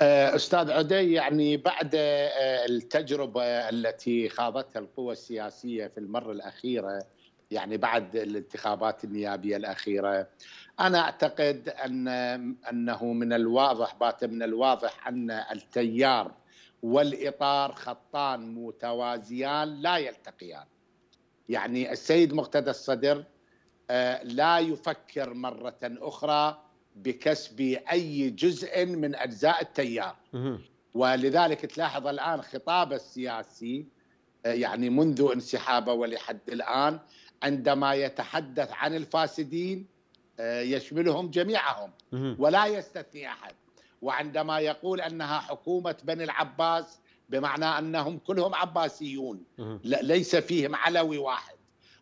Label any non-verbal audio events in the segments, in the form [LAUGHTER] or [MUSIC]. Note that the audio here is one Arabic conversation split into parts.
آه، استاذ عدي يعني بعد آه، التجربه التي خاضتها القوى السياسيه في المره الاخيره يعني بعد الانتخابات النيابيه الاخيره انا اعتقد ان انه من الواضح بات من الواضح ان التيار والاطار خطان متوازيان لا يلتقيان يعني السيد مقتدى الصدر آه، لا يفكر مره اخرى بكسب أي جزء من أجزاء التيار ولذلك تلاحظ الآن خطابه السياسي آه، يعني منذ انسحابه ولحد الآن عندما يتحدث عن الفاسدين آه، يشملهم جميعهم ولا يستثني أحد وعندما يقول أنها حكومة بني العباس بمعنى أنهم كلهم عباسيون ليس فيهم علوي واحد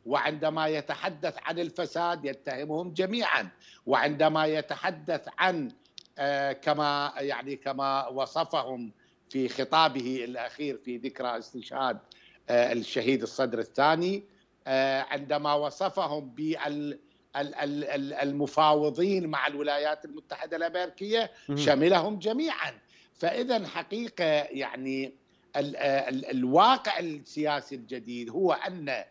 وعندما يتحدث عن الفساد يتهمهم جميعا وعندما يتحدث عن آه، كما يعني كما وصفهم في خطابه الاخير في ذكرى استشهاد آه، الشهيد الصدر الثاني آه، عندما وصفهم بالمفاوضين مع الولايات المتحده الامريكيه شملهم جميعا فاذا حقيقه يعني الواقع السياسي الجديد هو ان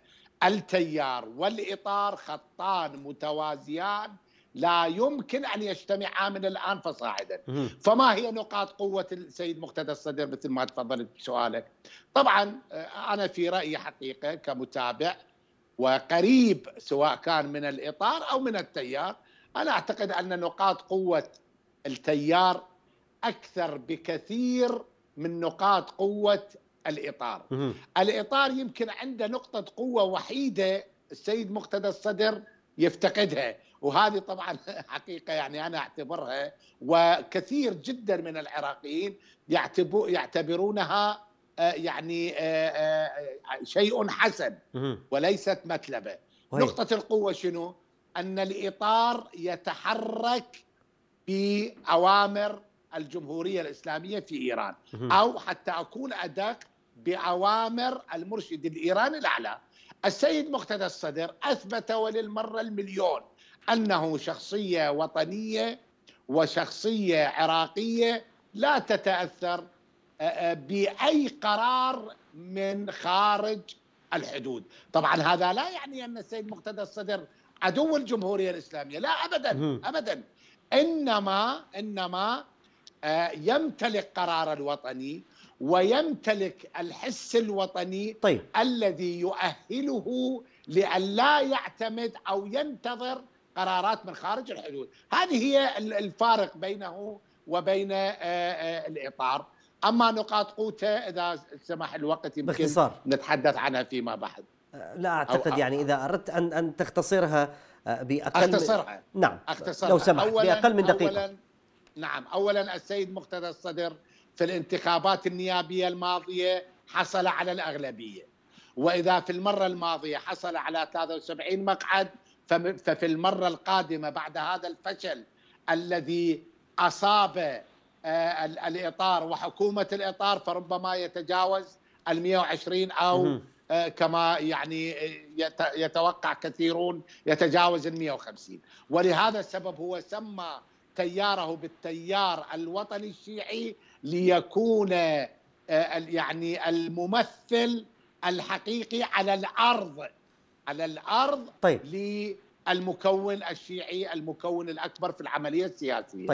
التيار والإطار خطان متوازيان لا يمكن أن يجتمعا من الآن فصاعدا فما هي نقاط قوة السيد مقتدى الصدر مثل ما تفضلت بسؤالك طبعا آه، أنا في رأيي حقيقة كمتابع وقريب سواء كان من الإطار أو من التيار أنا أعتقد أن نقاط قوة التيار أكثر بكثير من نقاط قوة الاطار الاطار يمكن عنده نقطه قوه وحيده السيد مقتدى الصدر يفتقدها وهذه طبعا [LAUGHS] حقيقه يعني انا اعتبرها وكثير جدا من العراقيين يعتبرونها آه، يعني آه، آه، شيء حسن وليست مثلبة طيب. نقطه القوه شنو ان الاطار يتحرك باوامر الجمهوريه الاسلاميه في ايران او حتى اكون ادق بعوامر المرشد الإيراني الأعلى السيد مقتدى الصدر أثبت وللمرة المليون أنه شخصية وطنية وشخصية عراقية لا تتأثر آه، آه، بأي قرار من خارج الحدود طبعا هذا لا يعني أن السيد مقتدى الصدر عدو الجمهورية الإسلامية لا أبدا أبدا إنما إنما آه، يمتلك قرار الوطني ويمتلك الحس الوطني طيب. الذي يؤهله لئلا يعتمد او ينتظر قرارات من خارج الحدود، هذه هي الفارق بينه وبين آه، آه، الاطار، اما نقاط قوته اذا سمح الوقت يمكن باختصار. نتحدث عنها فيما بعد. لا اعتقد أو يعني اذا اردت ان ان تختصرها باقل اختصرها نعم اختصرها لو سمحت باقل من دقيقه أولاً نعم أولا السيد مقتدى الصدر في الانتخابات النيابية الماضية حصل على الأغلبية وإذا في المرة الماضية حصل على 73 مقعد ففي المرة القادمة بعد هذا الفشل الذي أصاب آه، الإطار وحكومة الإطار فربما يتجاوز ال 120 أو آه، كما يعني آه، يتوقع كثيرون يتجاوز ال 150 ولهذا السبب هو سمى تياره بالتيار الوطني الشيعي ليكون آه، يعني الممثل الحقيقي على الارض على الارض طيب. للمكون الشيعي المكون الاكبر في العمليه السياسيه طيب.